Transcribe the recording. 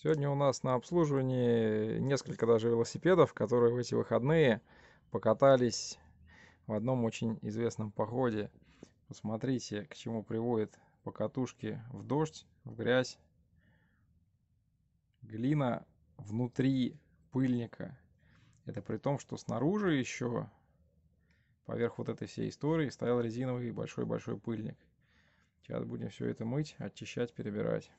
Сегодня у нас на обслуживании несколько даже велосипедов, которые в эти выходные покатались в одном очень известном походе. Посмотрите, к чему приводит покатушки в дождь, в грязь. Глина внутри пыльника. Это при том, что снаружи еще поверх вот этой всей истории стоял резиновый большой-большой пыльник. Сейчас будем все это мыть, очищать, перебирать.